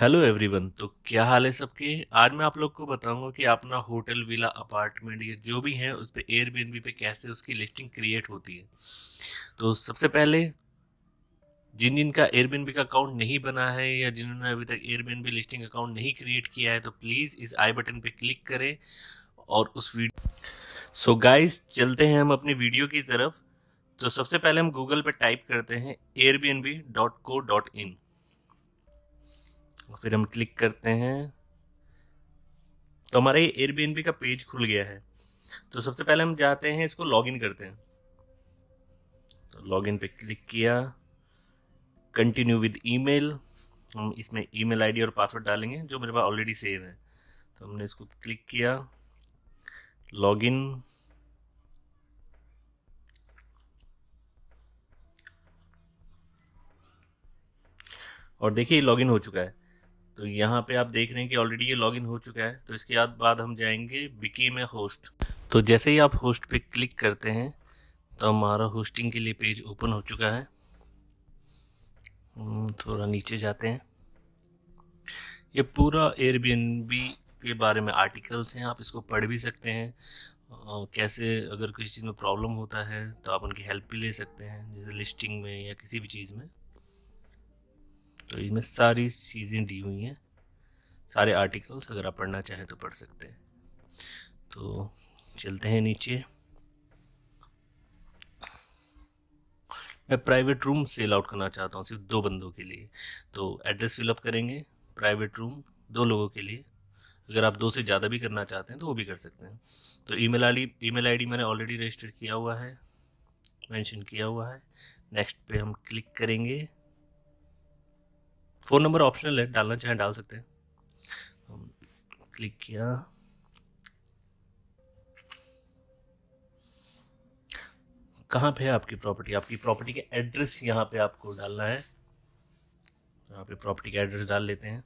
hello everyone तो क्या हाल है सबके आज मैं आप लोग को बताऊंगा कि अपना होटल विला अपार्टमेंट या जो भी है उस पर एयरबीएनबी पे कैसे उसकी लिस्टिंग क्रिएट होती है तो सबसे पहले जिन जिन का एयरबीएनबी का अकाउंट नहीं बना है या जिन्होंने अभी तक एयरबीएनबी लिस्टिंग अकाउंट नहीं क्रिएट किया है तो प्लीज़ इस आई बटन पर क्लिक करें और उस वीडियो सो गाइस चलते हैं हम अपनी वीडियो की तरफ तो सबसे पहले हम गूगल पर टाइप करते हैं Airbnb dot co dot in तो फिर हम क्लिक करते हैं तो हमारा ये एयरबीएनबी का पेज खुल गया है तो सबसे पहले हम जाते हैं इसको लॉगिन करते हैं तो लॉगिन पे क्लिक किया कंटिन्यू विद ईमेल हम इसमें ईमेल आईडी और पासवर्ड डालेंगे जो मेरे पास ऑलरेडी सेव है तो हमने इसको क्लिक किया लॉगिन और देखिए लॉगिन हो चुका है तो यहाँ पे आप देख रहे हैं कि ऑलरेडी ये लॉगिन हो चुका है तो इसके बाद हम जाएंगे विकी में होस्ट तो जैसे ही आप होस्ट पे क्लिक करते हैं तो हमारा होस्टिंग के लिए पेज ओपन हो चुका है हम्म, थोड़ा नीचे जाते हैं ये पूरा एयरबीएनबी के बारे में आर्टिकल्स हैं आप इसको पढ़ भी सकते हैं और कैसे अगर किसी चीज़ में प्रॉब्लम होता है तो आप उनकी हेल्प भी ले सकते हैं जैसे लिस्टिंग में या किसी भी चीज़ में तो इसमें सारी चीज़ें दी हुई हैं सारे आर्टिकल्स अगर आप पढ़ना चाहें तो पढ़ सकते हैं तो चलते हैं नीचे मैं प्राइवेट रूम सेल आउट करना चाहता हूँ सिर्फ दो बंदों के लिए तो एड्रेस फिलअप करेंगे प्राइवेट रूम दो लोगों के लिए अगर आप दो से ज़्यादा भी करना चाहते हैं तो वो भी कर सकते हैं तो ईमेल आई ईमेल आईडी मैंने ऑलरेडी रजिस्टर किया हुआ है मेंशन किया हुआ है नेक्स्ट पे हम क्लिक करेंगे फ़ोन नंबर ऑप्शनल है डालना चाहें डाल सकते हैं क्लिक किया कहाँ पे है आपकी प्रॉपर्टी आपकी प्रॉपर्टी के एड्रेस यहाँ पे आपको डालना है यहाँ पे प्रॉपर्टी का एड्रेस डाल लेते हैं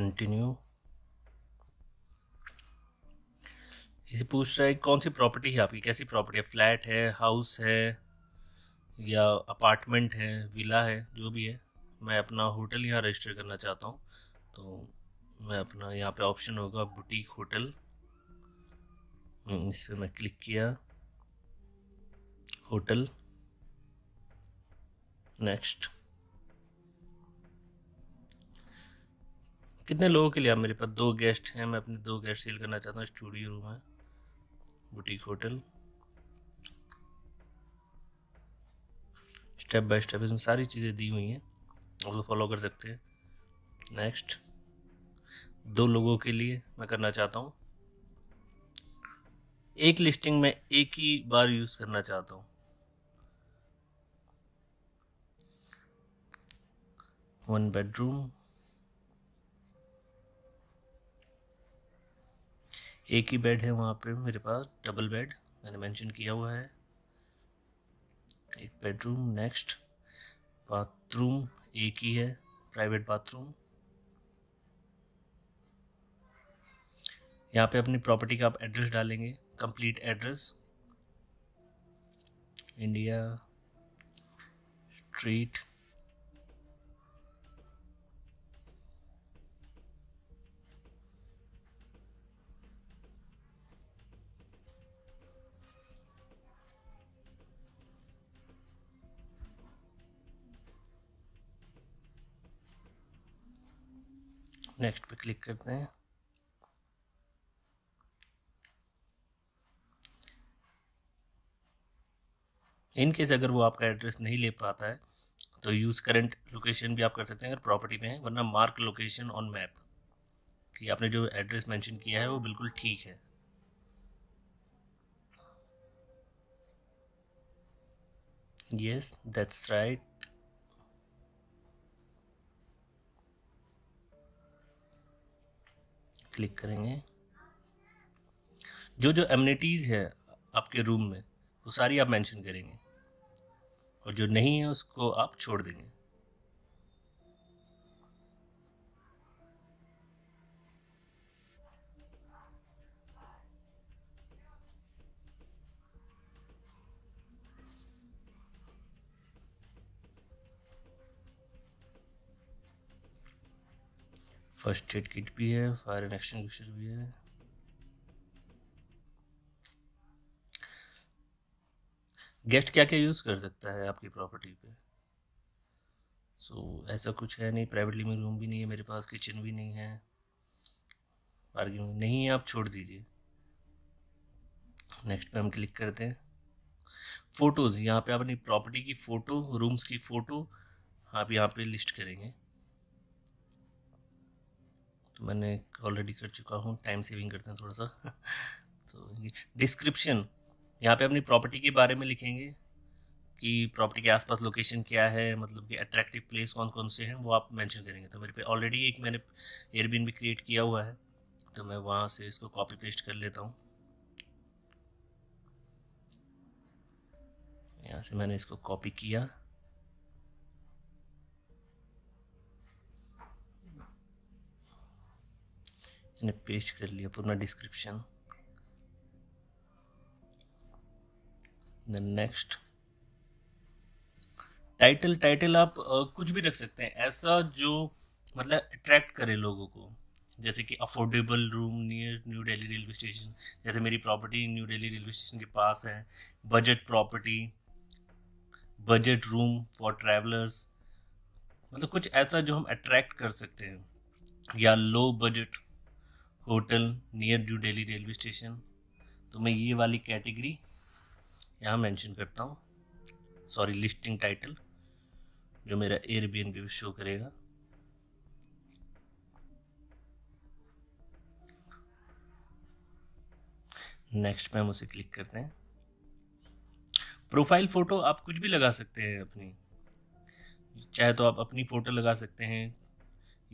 कंटिन्यू इसे पूछ रहा है कौन सी प्रॉपर्टी है आपकी कैसी प्रॉपर्टी है फ्लैट है हाउस है या अपार्टमेंट है विला है जो भी है मैं अपना होटल यहाँ रजिस्टर करना चाहता हूँ तो मैं अपना यहाँ पे ऑप्शन होगा बुटीक होटल हम्म, इस पर मैं क्लिक किया होटल नेक्स्ट कितने लोगों के लिए आप मेरे पास दो गेस्ट हैं मैं अपने दो गेस्ट सील करना चाहता हूँ स्टूडियो रूम है boutique hotel step by step इसमें सारी चीज़ें दी हुई हैं उसको फॉलो कर सकते हैं नेक्स्ट दो लोगों के लिए मैं करना चाहता हूँ एक लिस्टिंग में एक ही बार यूज़ करना चाहता हूँ वन बेडरूम एक ही बेड है वहाँ पर मेरे पास डबल बेड मैंने मेंशन किया हुआ है एक बेडरूम नेक्स्ट बाथरूम एक ही है प्राइवेट बाथरूम यहाँ पे अपनी प्रॉपर्टी का आप एड्रेस डालेंगे complete address India street next पे क्लिक करते हैं इन केस अगर वो आपका एड्रेस नहीं ले पाता है तो यूज़ करंट लोकेशन भी आप कर सकते हैं अगर प्रॉपर्टी में है वरना मार्क लोकेशन ऑन मैप कि आपने जो एड्रेस मेंशन किया है वो बिल्कुल ठीक है यस दैट्स राइट क्लिक करेंगे जो जो एमिनिटीज़ है आपके रूम में वो सारी आप मेंशन करेंगे और जो नहीं है उसको आप छोड़ देंगे फर्स्ट एड किट भी है फायर एंड एक्सटिंग्विशर भी है गेस्ट क्या क्या यूज़ कर सकता है आपकी प्रॉपर्टी पे सो so, ऐसा कुछ है नहीं प्राइवेट लिविंग रूम भी नहीं है मेरे पास किचन भी नहीं है आर्ग्यूमेंट नहीं है आप छोड़ दीजिए नेक्स्ट पे हम क्लिक करते हैं फ़ोटोज़ यहाँ पे आप अपनी प्रॉपर्टी की फ़ोटो रूम्स की फ़ोटो आप यहाँ पे लिस्ट करेंगे तो मैंने ऑलरेडी कर चुका हूँ टाइम सेविंग करते हैं थोड़ा सा तो डिस्क्रिप्शन यहाँ पे अपनी प्रॉपर्टी के बारे में लिखेंगे कि प्रॉपर्टी के आसपास लोकेशन क्या है मतलब कि अट्रैक्टिव प्लेस कौन कौन से हैं वो आप मेंशन करेंगे तो मेरे पे ऑलरेडी एक मैंने एयरबिन भी क्रिएट किया हुआ है तो मैं वहाँ से इसको कॉपी पेस्ट कर लेता हूँ यहाँ से मैंने इसको कॉपी किया मैंने पेस्ट कर लिया पूरा description then next title title आप आ, कुछ भी रख सकते हैं ऐसा जो मतलब अट्रैक्ट करे लोगों को जैसे कि affordable room near new Delhi railway station जैसे मेरी property New Delhi railway station के पास है budget property budget room for travellers मतलब कुछ ऐसा जो हम अट्रैक्ट कर सकते हैं या low budget hotel near New Delhi railway station तो मैं ये वाली कैटेगरी यहाँ मेंशन करता हूँ सॉरी लिस्टिंग टाइटल जो मेरा एयरबीएन भी शो करेगा नेक्स्ट पे हम उसे क्लिक करते हैं प्रोफाइल फ़ोटो आप कुछ भी लगा सकते हैं अपनी चाहे तो आप अपनी फ़ोटो लगा सकते हैं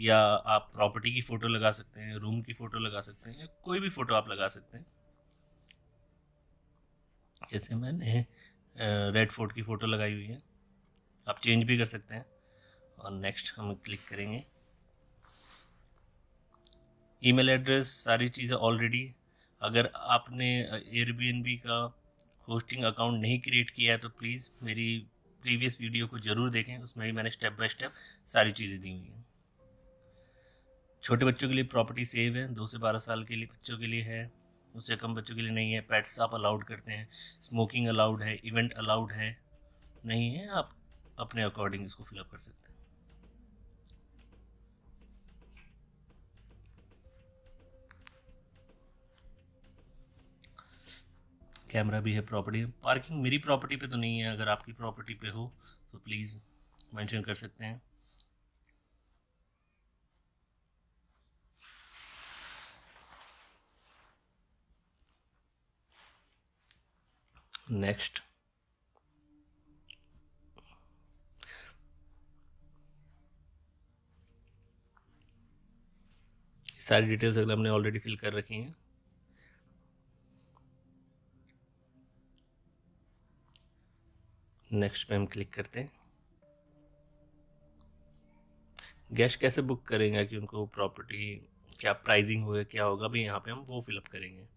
या आप प्रॉपर्टी की फ़ोटो लगा सकते हैं रूम की फ़ोटो लगा सकते हैं या कोई भी फ़ोटो आप लगा सकते हैं जैसे मैंने रेड फोर्ट की फ़ोटो लगाई हुई है आप चेंज भी कर सकते हैं और नेक्स्ट हम क्लिक करेंगे ईमेल एड्रेस सारी चीज़ें ऑलरेडी अगर आपने एयरबीएनबी का होस्टिंग अकाउंट नहीं क्रिएट किया है तो प्लीज़ मेरी प्रीवियस वीडियो को ज़रूर देखें उसमें भी मैंने स्टेप बाय स्टेप सारी चीज़ें दी हुई हैं छोटे बच्चों के लिए प्रॉपर्टी सेव है दो से बारह साल के लिए बच्चों के लिए है उससे कम बच्चों के लिए नहीं है पेट्स आप अलाउड करते हैं स्मोकिंग अलाउड है इवेंट अलाउड है नहीं है आप अपने अकॉर्डिंग इसको फिलअप कर सकते हैं कैमरा भी है प्रॉपर्टी पार्किंग मेरी प्रॉपर्टी पे तो नहीं है अगर आपकी प्रॉपर्टी पे हो तो प्लीज़ मेंशन कर सकते हैं नेक्स्ट सारी डिटेल्स अगले हमने ऑलरेडी फिल कर रखी हैं नेक्स्ट पे हम क्लिक करते हैं गैस कैसे बुक करेंगे कि उनको प्रॉपर्टी क्या प्राइसिंग होगा क्या होगा भी यहाँ पे हम वो फिलअप करेंगे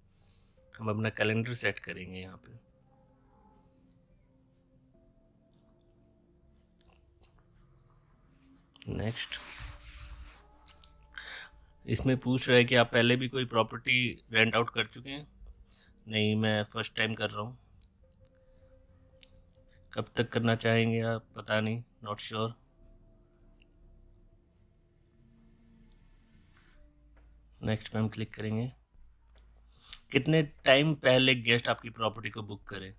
हम अपना कैलेंडर सेट करेंगे यहाँ पे नेक्स्ट इसमें पूछ रहा है कि आप पहले भी कोई प्रॉपर्टी रेंट आउट कर चुके हैं नहीं मैं फ़र्स्ट टाइम कर रहा हूँ कब तक करना चाहेंगे आप पता नहीं नॉट श्योर नेक्स्ट पे हम क्लिक करेंगे कितने टाइम पहले गेस्ट आपकी प्रॉपर्टी को बुक करें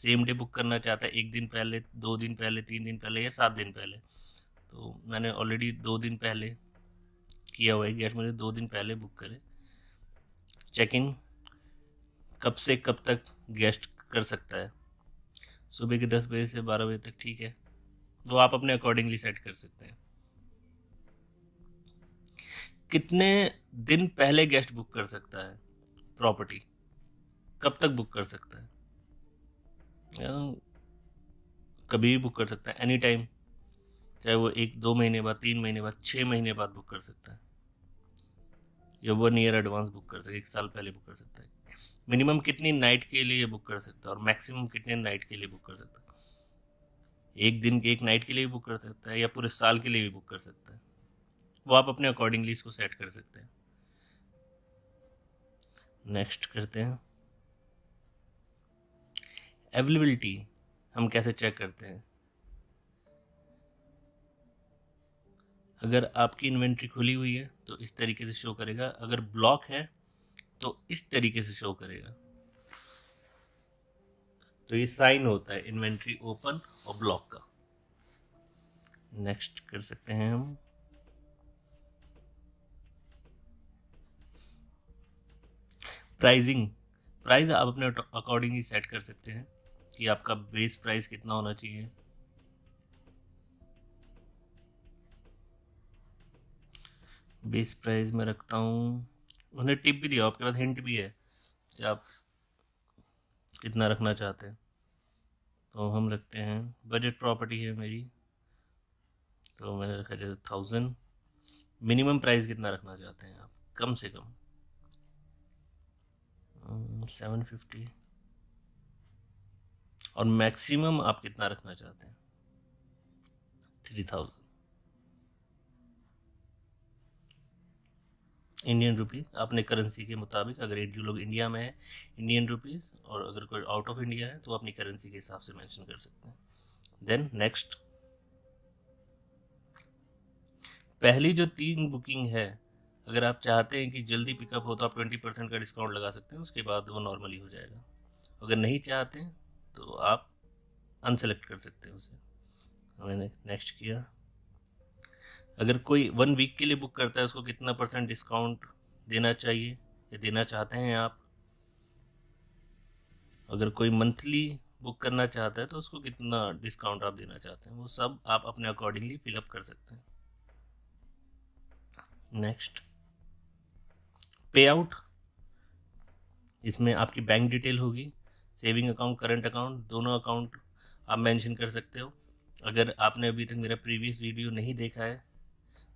सेम डे बुक करना चाहता है एक दिन पहले दो दिन पहले तीन दिन पहले या सात दिन पहले तो मैंने ऑलरेडी दो दिन पहले किया हुआ है गैस मुझे दो दिन पहले बुक करें चेक इन कब से कब तक गेस्ट कर सकता है सुबह के दस बजे से बारह बजे तक ठीक है तो आप अपने अकॉर्डिंगली सेट कर सकते हैं कितने दिन पहले गेस्ट बुक कर सकता है प्रॉपर्टी कब तक बुक कर सकता है कभी भी बुक कर सकता है एनी टाइम चाहे वो एक दो महीने बाद तीन महीने बाद छः महीने बाद बुक कर सकता है या वन ईयर एडवांस बुक कर सकता है एक साल पहले बुक कर सकता है मिनिमम कितनी नाइट के लिए बुक कर सकता है और मैक्सिमम कितने नाइट के लिए बुक कर सकता है एक दिन के एक नाइट के लिए भी बुक कर सकता है या पूरे साल के लिए भी बुक कर सकता है वो आप अपने अकॉर्डिंगली इसको सेट कर सकते हैं नेक्स्ट करते हैं अवेलेबिलिटी हम कैसे चेक करते हैं अगर आपकी इन्वेंट्री खुली हुई है तो इस तरीके से शो करेगा अगर ब्लॉक है तो इस तरीके से शो करेगा तो ये साइन होता है इन्वेंट्री ओपन और ब्लॉक का नेक्स्ट कर सकते हैं हम प्राइजिंग प्राइस आप अपने अकॉर्डिंग ही सेट कर सकते हैं कि आपका बेस प्राइस कितना होना चाहिए बेस प्राइस में रखता हूँ उन्हें टिप भी दिया आपके पास हिंट भी है कि आप कितना रखना चाहते हैं तो हम रखते हैं बजट प्रॉपर्टी है मेरी तो मैंने रखा जैसे थाउजेंड मिनिमम प्राइस कितना रखना चाहते हैं आप कम से कम सेवन हम्म, फिफ्टी और मैक्सिमम आप कितना रखना चाहते हैं थ्री थाउजेंड इंडियन रुपीज़ अपने करेंसी के मुताबिक अगर जो लोग इंडिया में हैं इंडियन रुपीज़ और अगर कोई आउट ऑफ इंडिया है तो अपनी करेंसी के हिसाब से मेंशन कर सकते हैं देन नेक्स्ट पहली जो तीन बुकिंग है अगर आप चाहते हैं कि जल्दी पिकअप हो तो आप ट्वेंटी परसेंट का डिस्काउंट लगा सकते हैं उसके बाद वो नॉर्मली हो जाएगा अगर नहीं चाहते तो आप अनसेलेक्ट कर सकते हैं उसे मैंने नेक्स्ट किया अगर कोई वन वीक के लिए बुक करता है उसको कितना परसेंट डिस्काउंट देना चाहिए या देना चाहते हैं आप अगर कोई मंथली बुक करना चाहता है तो उसको कितना डिस्काउंट आप देना चाहते हैं वो सब आप अपने अकॉर्डिंगली फिलअप कर सकते हैं नेक्स्ट पे आउट इसमें आपकी बैंक डिटेल होगी सेविंग अकाउंट करंट अकाउंट दोनों अकाउंट आप मेंशन कर सकते हो अगर आपने अभी तक मेरा प्रीवियस वीडियो नहीं देखा है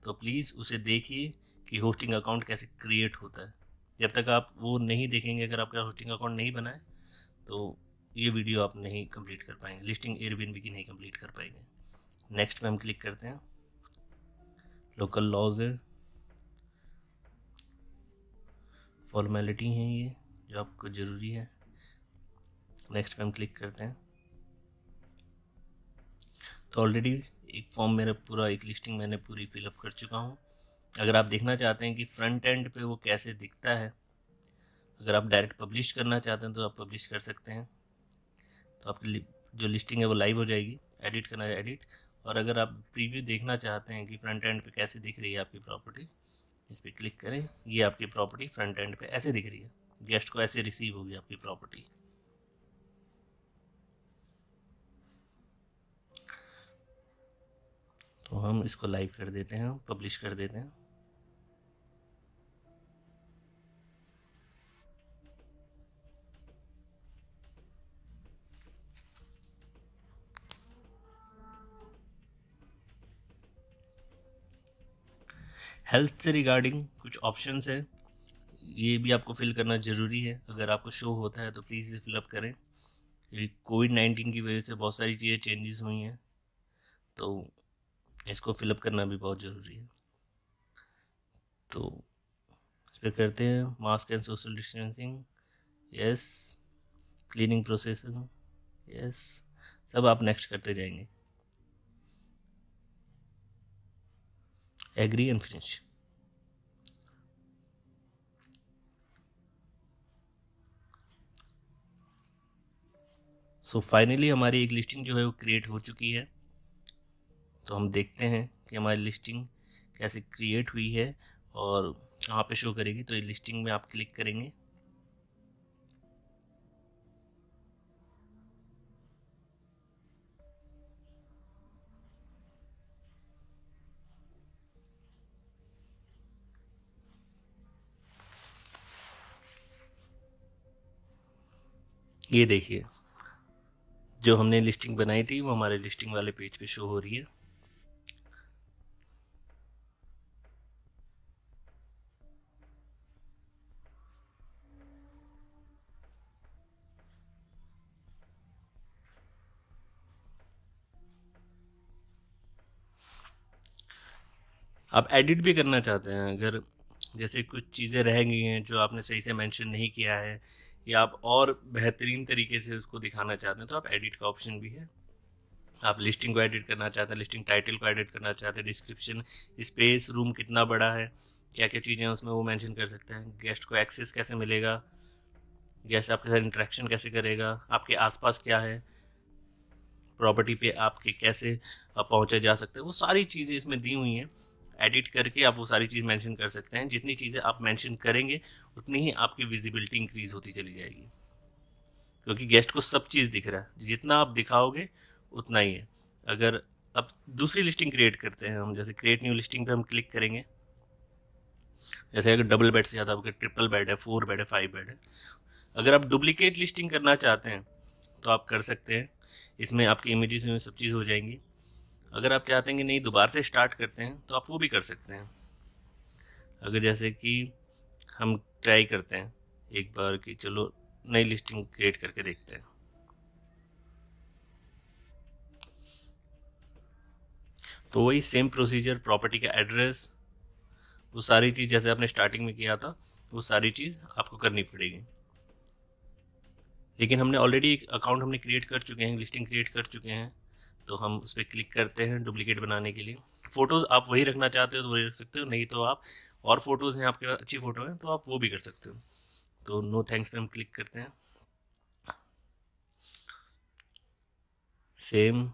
तो प्लीज़ उसे देखिए कि होस्टिंग अकाउंट कैसे क्रिएट होता है जब तक आप वो नहीं देखेंगे अगर आपका होस्टिंग अकाउंट नहीं बनाए तो ये वीडियो आप नहीं कंप्लीट कर पाएंगे लिस्टिंग एयरबिन भी की नहीं कंप्लीट कर पाएंगे नेक्स्ट में हम क्लिक करते हैं लोकल लॉज है फॉर्मेलिटी हैं ये जो आपको ज़रूरी है नेक्स्ट में हम क्लिक करते हैं तो ऑलरेडी एक फॉर्म मेरा पूरा एक लिस्टिंग मैंने पूरी फिलअप कर चुका हूँ अगर आप देखना चाहते हैं कि फ्रंट एंड पे वो कैसे दिखता है अगर आप डायरेक्ट पब्लिश करना चाहते हैं तो आप पब्लिश कर सकते हैं तो आपकी जो लिस्टिंग है वो लाइव हो जाएगी एडिट करना है एडिट और अगर आप प्रीव्यू देखना चाहते हैं कि फ्रंट एंड पे कैसे दिख रही है आपकी प्रॉपर्टी इस पर क्लिक करें ये आपकी प्रॉपर्टी फ्रंट एंड पे ऐसे दिख रही है गेस्ट को ऐसे रिसीव होगी आपकी प्रॉपर्टी तो हम इसको लाइव कर देते हैं पब्लिश कर देते हैं हेल्थ से रिगार्डिंग कुछ ऑप्शंस है ये भी आपको फिल करना ज़रूरी है अगर आपको शो होता है तो प्लीज़ इसे फिलअप करें कोविड नाइन्टीन की वजह से बहुत सारी चीज़ें चेंजेस हुई हैं तो इसको फिलअप करना भी बहुत ज़रूरी है तो इस पर करते हैं mask and social distancing yes cleaning process yes सब आप नेक्स्ट करते जाएंगे agree and finish so finally हमारी एक लिस्टिंग जो है वो क्रिएट हो चुकी है तो हम देखते हैं कि हमारी लिस्टिंग कैसे क्रिएट हुई है और कहाँ पे शो करेगी तो ये लिस्टिंग में आप क्लिक करेंगे ये देखिए जो हमने लिस्टिंग बनाई थी वो हमारे लिस्टिंग वाले पेज पे शो हो रही है आप एडिट भी करना चाहते हैं अगर जैसे कुछ चीज़ें रह गई हैं जो आपने सही से मेंशन नहीं किया है या आप और बेहतरीन तरीके से उसको दिखाना चाहते हैं तो आप एडिट का ऑप्शन भी है आप लिस्टिंग को एडिट करना चाहते हैं लिस्टिंग टाइटल को एडिट करना चाहते हैं डिस्क्रिप्शन स्पेस रूम कितना बड़ा है क्या क्या चीज़ें हैं उसमें वो मैंशन कर सकते हैं गेस्ट को एक्सेस कैसे मिलेगा गेस्ट आपके साथ इंट्रैक्शन कैसे करेगा आपके आसपास क्या है प्रॉपर्टी पे आपके कैसे पहुंचे जा सकते हैं वो सारी चीज़ें इसमें दी हुई हैं एडिट करके आप वो सारी चीज़ मेंशन कर सकते हैं जितनी चीज़ें आप मेंशन करेंगे उतनी ही आपकी विजिबिलिटी इंक्रीज होती चली जाएगी क्योंकि गेस्ट को सब चीज़ दिख रहा है जितना आप दिखाओगे उतना ही है अगर अब दूसरी लिस्टिंग क्रिएट करते हैं हम जैसे क्रिएट न्यू लिस्टिंग पर हम क्लिक करेंगे जैसे अगर डबल बेड से ज़्यादा आपके ट्रिपल बेड है फोर बेड है फाइव बेड है अगर आप डुप्लीकेट लिस्टिंग करना चाहते हैं तो आप कर सकते हैं इसमें आपकी इमेजेस में सब चीज़ हो जाएंगी अगर आप चाहते हैं कि नहीं दोबारा से स्टार्ट करते हैं तो आप वो भी कर सकते हैं अगर जैसे कि हम ट्राई करते हैं एक बार कि चलो नई लिस्टिंग क्रिएट करके देखते हैं तो वही सेम प्रोसीजर प्रॉपर्टी का एड्रेस वो सारी चीज़ जैसे आपने स्टार्टिंग में किया था वो सारी चीज़ आपको करनी पड़ेगी लेकिन हमने ऑलरेडी एक अकाउंट हमने क्रिएट कर चुके हैं लिस्टिंग क्रिएट कर चुके हैं तो हम उस पर क्लिक करते हैं डुप्लीकेट बनाने के लिए फ़ोटोज़ आप वही रखना चाहते हो तो वही रख सकते हो नहीं तो आप और फ़ोटोज़ हैं आपके पास अच्छी फ़ोटो हैं तो आप वो भी कर सकते हो तो नो थैंक्स पे हम क्लिक करते हैं सेम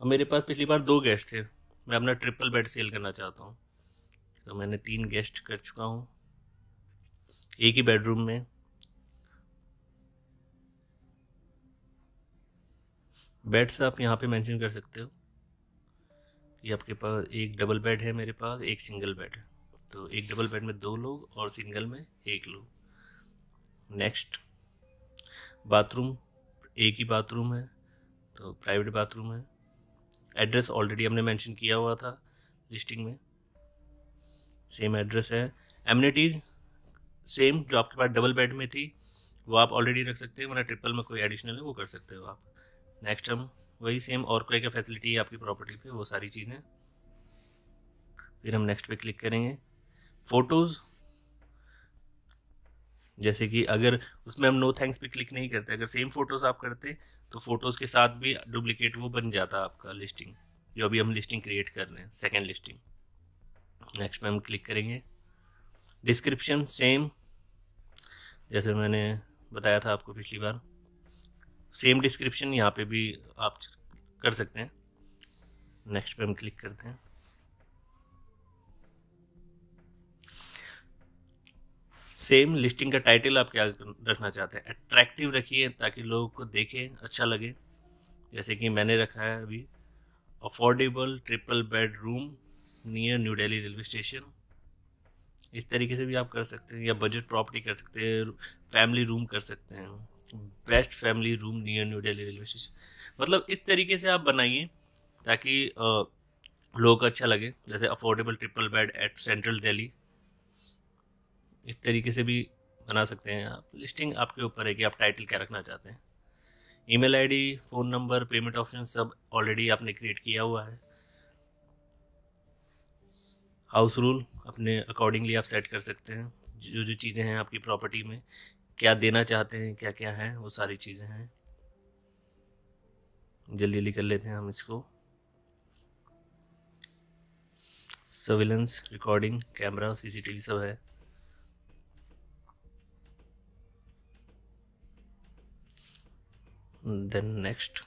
अब मेरे पास पिछली बार दो गेस्ट थे मैं अपना ट्रिपल बेड सेल करना चाहता हूँ तो मैंने तीन गेस्ट कर चुका हूँ एक ही बेडरूम में बेड्स आप यहाँ पे मेंशन कर सकते हो कि आपके पास एक डबल बेड है मेरे पास एक सिंगल बेड है तो एक डबल बेड में दो लोग और सिंगल में एक लोग नेक्स्ट बाथरूम एक ही बाथरूम है तो प्राइवेट बाथरूम है एड्रेस ऑलरेडी हमने मेंशन किया हुआ था लिस्टिंग में सेम एड्रेस है एमिनिटीज सेम जो आपके पास डबल बेड में थी वो आप ऑलरेडी रख सकते हो मतलब ट्रिपल में कोई एडिशनल है वो कर सकते हो आप नेक्स्ट हम वही सेम और कोई क्या फैसिलिटी है आपकी प्रॉपर्टी पे वो सारी चीज़ें फिर हम नेक्स्ट पे क्लिक करेंगे फ़ोटोज़ जैसे कि अगर उसमें हम नो थैंक्स पे क्लिक नहीं करते अगर सेम फ़ोटोज़ आप करते तो फ़ोटोज़ के साथ भी डुप्लिकेट वो बन जाता आपका लिस्टिंग जो अभी हम लिस्टिंग क्रिएट कर रहे हैं सेकेंड लिस्टिंग नेक्स्ट में हम क्लिक करेंगे डिस्क्रिप्शन सेम जैसे मैंने बताया था आपको पिछली बार सेम डिस्क्रिप्शन यहाँ पे भी आप कर सकते हैं नेक्स्ट पे हम क्लिक करते हैं सेम लिस्टिंग का टाइटल आप क्या रखना चाहते हैं अट्रैक्टिव रखिए ताकि लोगों को देखें अच्छा लगे जैसे कि मैंने रखा है अभी affordable triple bed room near new Delhi railway station इस तरीके से भी आप कर सकते हैं या बजट प्रॉपर्टी कर सकते हैं फैमिली रूम कर सकते हैं best family room near new Delhi railway station मतलब इस तरीके से आप बनाइए ताकि लोगों को अच्छा लगे जैसे affordable triple bed at central Delhi इस तरीके से भी बना सकते हैं आप लिस्टिंग आपके ऊपर है कि आप टाइटल क्या रखना चाहते हैं email ID, phone number payment option सब ऑलरेडी आपने क्रिएट किया हुआ है हाउस रूल अपने अकॉर्डिंगली आप सेट कर सकते हैं जो जो चीज़ें हैं आपकी प्रॉपर्टी में क्या देना चाहते हैं क्या क्या है वो सारी चीज़ें हैं जल्दी जल्दी कर लेते हैं हम इसको सर्विलेंस रिकॉर्डिंग कैमरा सीसीटीवी सब है देन नेक्स्ट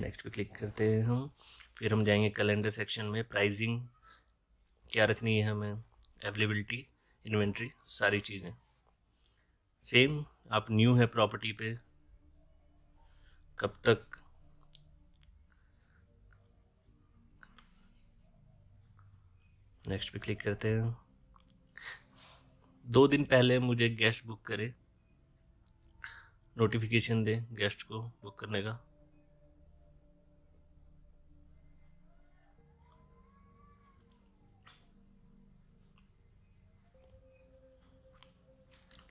नेक्स्ट पे क्लिक करते हैं हम फिर हम जाएंगे कैलेंडर सेक्शन में प्राइजिंग क्या रखनी है हमें अवेलेबिलिटी इन्वेंट्री सारी चीज़ें सेम आप न्यू है प्रॉपर्टी पे कब तक नेक्स्ट पे क्लिक करते हैं दो दिन पहले मुझे गेस्ट बुक करे नोटिफिकेशन दे गेस्ट को बुक करने का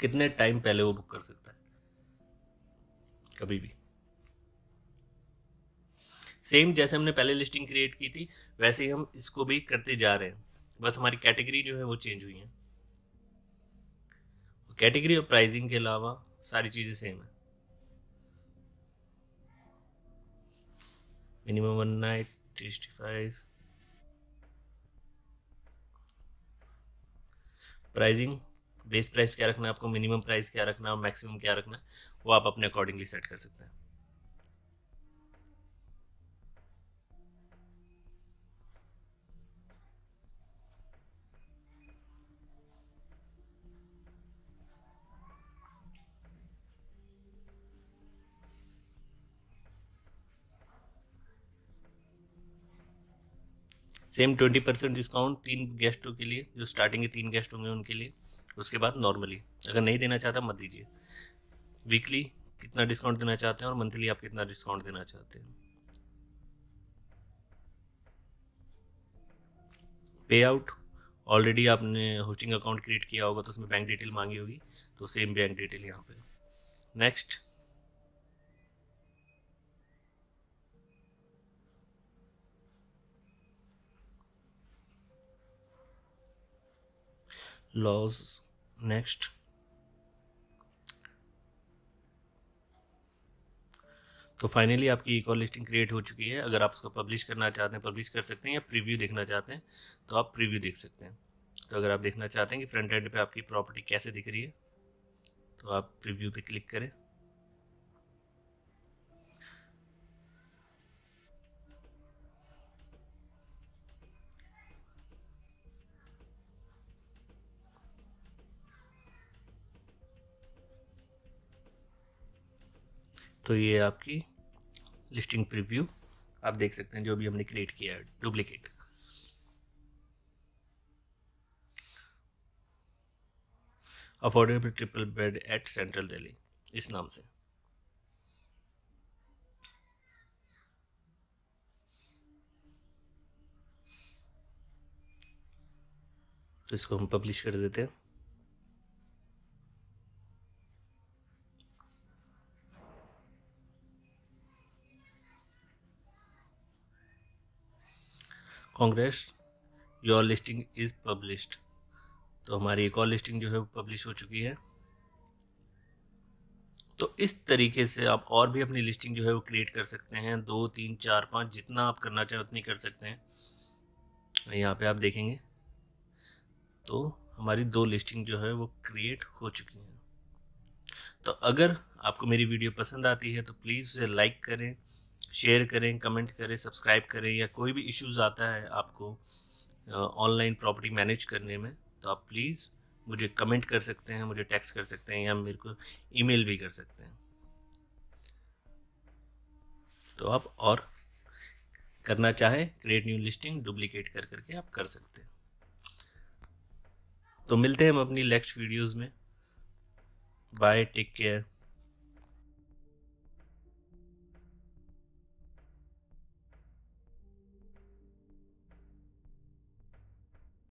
कितने टाइम पहले वो बुक कर सकता है कभी भी सेम जैसे हमने पहले लिस्टिंग क्रिएट की थी वैसे ही हम इसको भी करते जा रहे हैं बस हमारी कैटेगरी जो है वो चेंज हुई है कैटेगरी और प्राइसिंग के अलावा सारी चीज़ें सेम है minimum one night sixty five pricing base price क्या रखना है आपको मिनिमम प्राइस क्या रखना है और मैक्सिमम क्या रखना है वो आप अपने अकॉर्डिंगली सेट कर सकते हैं सेम ट्वेंटी परसेंट डिस्काउंट तीन गेस्टों के लिए जो स्टार्टिंग के तीन गेस्ट होंगे उनके लिए उसके बाद नॉर्मली अगर नहीं देना चाहता मत दीजिए वीकली कितना डिस्काउंट देना चाहते हैं और मंथली आप कितना डिस्काउंट देना चाहते हैं पे आउट ऑलरेडी आपने होस्टिंग अकाउंट क्रिएट किया होगा तो उसमें बैंक डिटेल मांगी होगी तो सेम बैंक डिटेल यहाँ पे नेक्स्ट लॉज नेक्स्ट तो फाइनली आपकी ई कॉल लिस्टिंग क्रिएट हो चुकी है अगर आप उसको पब्लिश करना चाहते हैं पब्लिश कर सकते हैं या प्रीव्यू देखना चाहते हैं तो आप प्रीव्यू देख सकते हैं तो अगर आप देखना चाहते हैं कि फ्रंट एंड पे आपकी प्रॉपर्टी कैसे दिख रही है तो आप प्रीव्यू पे क्लिक करें तो ये आपकी लिस्टिंग प्रीव्यू आप देख सकते हैं जो भी हमने क्रिएट किया है duplicate affordable triple bed at central Delhi इस नाम से तो इसको हम पब्लिश कर देते हैं congrats your listing is published तो हमारी एक और लिस्टिंग जो है पब्लिश हो चुकी है तो इस तरीके से आप और भी अपनी लिस्टिंग जो है वो क्रिएट कर सकते हैं दो तीन चार पाँच जितना आप करना चाहें उतनी कर सकते हैं यहाँ पे आप देखेंगे तो हमारी दो लिस्टिंग जो है वो क्रिएट हो चुकी हैं तो अगर आपको मेरी वीडियो पसंद आती है तो प्लीज़ उसे लाइक करें शेयर करें कमेंट करें सब्सक्राइब करें या कोई भी इश्यूज आता है आपको ऑनलाइन प्रॉपर्टी मैनेज करने में तो आप प्लीज़ मुझे कमेंट कर सकते हैं मुझे टैक्स कर सकते हैं या मेरे को ईमेल भी कर सकते हैं तो आप और करना चाहें क्रिएट न्यू लिस्टिंग डुप्लीकेट कर करके आप कर सकते हैं तो मिलते हैं हम अपनी नेक्स्ट वीडियोज़ में बाय टेक केयर